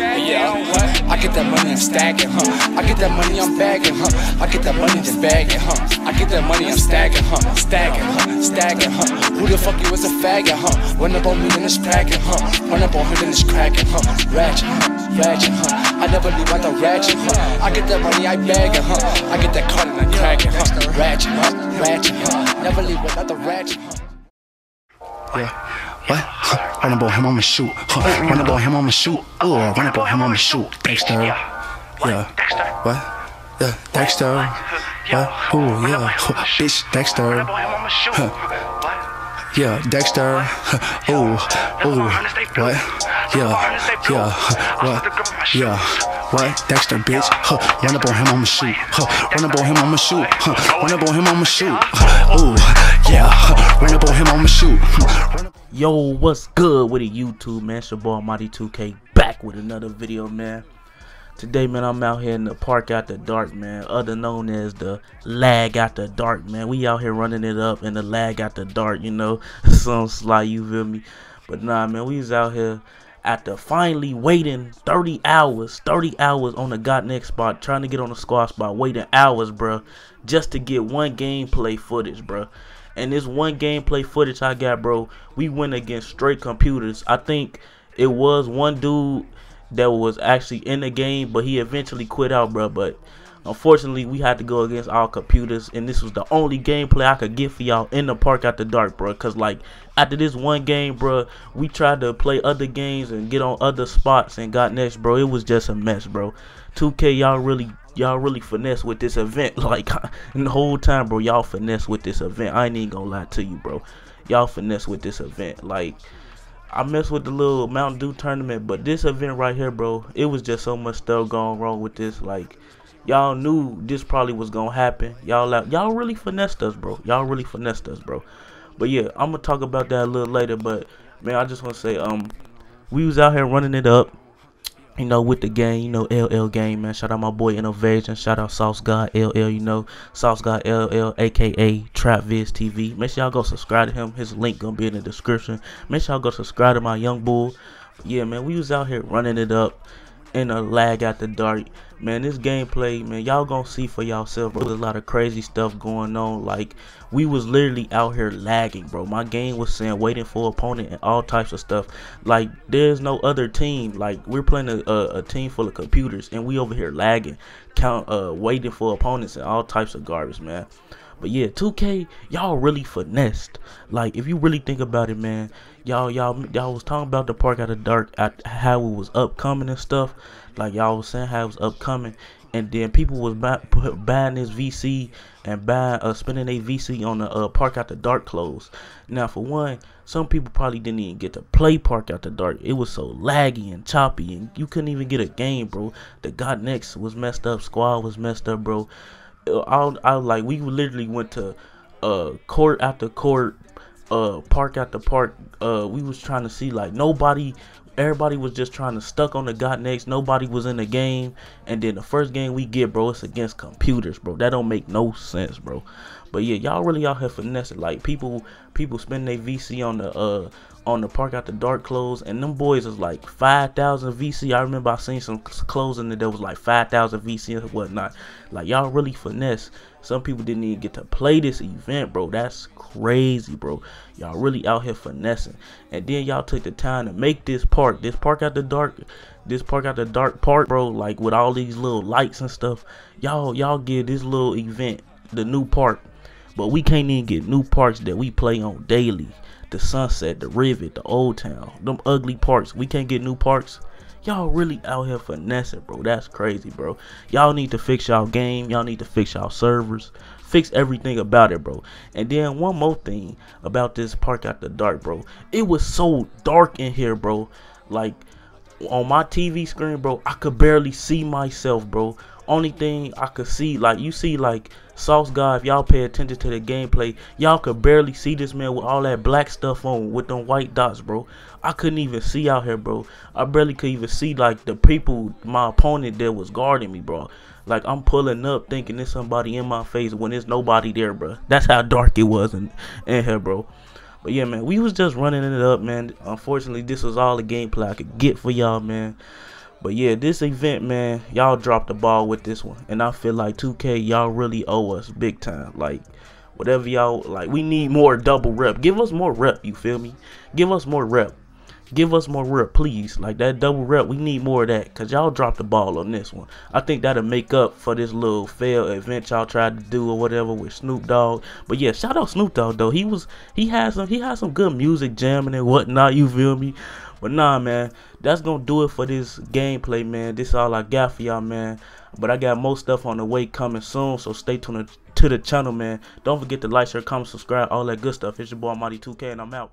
Yeah, I get that money, I'm stacking, huh? I get that money, I'm bagging, huh? I get that money, just bagging, huh? I get that money, I'm stacking, huh? Stacking, huh? Stacking, huh? Who the fuck you is a faggot, huh? Run up on me and it's cracking, huh? Run up on him and it's cracking, huh? Ratchet, huh? Ratchet, huh? I never leave out the ratchet, huh? I get that money, I bagging, huh? I get that card and I crack it, huh? Ratchet, huh? Ratchet, huh? Never leave without the ratchet, huh? up on him, I'ma shoot. Huh. Run on him, I'ma shoot. Uh, run up on him, I'ma shoot. Dexter. Yeah. Dexter. What? Yeah, Dexter. What? Ooh, Yeah. Bitch, Dexter. Huh. Yeah, Dexter. Ooh, ooh, what? Yeah, yeah, what? Yeah. What? Dexter, bitch. Huh. Run up on him, I'ma shoot. Huh. Run up on him, I'ma shoot. Huh. Run up on him, I'ma shoot. Ooh. Yo, what's good with the YouTube, man? It's your boy 2 k back with another video, man. Today, man, I'm out here in the park out the dark, man. Other known as the lag out the dark, man. We out here running it up in the lag out the dark, you know. Some sly, you feel me? But nah, man, we was out here after finally waiting 30 hours, 30 hours on the got next spot, trying to get on the squad spot, waiting hours, bro, just to get one gameplay footage, bro. And this one gameplay footage I got, bro, we went against straight computers. I think it was one dude that was actually in the game, but he eventually quit out, bro. But unfortunately, we had to go against all computers, and this was the only gameplay I could get for y'all in the park after dark, bro. Cause like after this one game, bro, we tried to play other games and get on other spots and got next, bro. It was just a mess, bro. 2K, y'all really y'all really finesse with this event. Like, and the whole time, bro, y'all finesse with this event. I ain't even gonna lie to you, bro. Y'all finesse with this event. Like, I messed with the little Mountain Dew tournament, but this event right here, bro, it was just so much stuff going wrong with this. Like, y'all knew this probably was gonna happen. Y'all, y'all really finessed us, bro. Y'all really finessed us, bro. But yeah, I'm gonna talk about that a little later. But man, I just wanna say, um, we was out here running it up you know, with the game, you know, LL game, man. Shout out my boy Innovation. Shout out Sauce God LL, you know, Sauce God LL, aka Trap Viz TV. Make sure y'all go subscribe to him. His link gonna be in the description. Make sure y'all go subscribe to my young bull. Yeah, man, we was out here running it up. In a lag at the dark. Man, this gameplay, man, y'all gonna see for yourself, bro. There's a lot of crazy stuff going on. Like, we was literally out here lagging, bro. My game was saying waiting for opponent and all types of stuff. Like, there's no other team. Like, we're playing a, a, a team full of computers, and we over here lagging count uh waiting for opponents and all types of garbage, man. But yeah, 2K, y'all really finessed. Like if you really think about it, man, y'all y'all y'all was talking about the park out of dark, at how it was upcoming and stuff. Like y'all was saying how it was upcoming, and then people was buy, buying this VC and buying uh, spending a VC on the uh, park out the dark clothes. Now, for one, some people probably didn't even get to play park out the dark. It was so laggy and choppy, and you couldn't even get a game, bro. The God Next was messed up, Squad was messed up, bro. I, uh, I like we literally went to uh, court after court, uh, park after park. Uh, we was trying to see like nobody everybody was just trying to stuck on the got next. Nobody was in the game. And then the first game we get, bro, it's against computers, bro. That don't make no sense, bro. But yeah, y'all really out here finessing. Like people, people spend their VC on the uh on the park out the dark clothes, and them boys is like five thousand VC. I remember I seen some clothes in there that was like five thousand VC and whatnot. Like y'all really finesse. Some people didn't even get to play this event, bro. That's crazy, bro. Y'all really out here finessing, and then y'all took the time to make this park, this park out the dark this park out the dark park, bro. Like with all these little lights and stuff, y'all y'all give this little event the new park but we can't even get new parks that we play on daily. The Sunset, the Rivet, the Old Town, them ugly parks. We can't get new parks. Y'all really out here finessing, bro. That's crazy, bro. Y'all need to fix y'all game. Y'all need to fix y'all servers. Fix everything about it, bro. And then one more thing about this park the dark, bro. It was so dark in here, bro. Like on my TV screen, bro, I could barely see myself, bro. Only thing I could see, like you see, like Sauce guy, if y'all pay attention to the gameplay, y'all could barely see this man with all that black stuff on with them white dots, bro. I couldn't even see out here, bro. I barely could even see like the people, my opponent that was guarding me, bro. Like I'm pulling up thinking there's somebody in my face when there's nobody there, bro. That's how dark it was in, in here, bro. But yeah, man, we was just running it up, man. Unfortunately, this was all the gameplay I could get for y'all, man. But yeah, this event, man, y'all dropped the ball with this one. And I feel like 2K, y'all really owe us big time. Like, whatever y'all, like, we need more double rep. Give us more rep, you feel me? Give us more rep. Give us more rep, please. Like, that double rep, we need more of that. Because y'all dropped the ball on this one. I think that'll make up for this little fail event y'all tried to do or whatever with Snoop Dogg. But yeah, shout out Snoop Dogg, though. He was, he had some, he had some good music jamming and whatnot, you feel me? But nah, man, that's gonna do it for this gameplay, man. This all I got for y'all, man. But I got more stuff on the way coming soon, so stay tuned to the channel, man. Don't forget to like, share, comment, subscribe, all that good stuff. It's your boy Mighty 2K, and I'm out.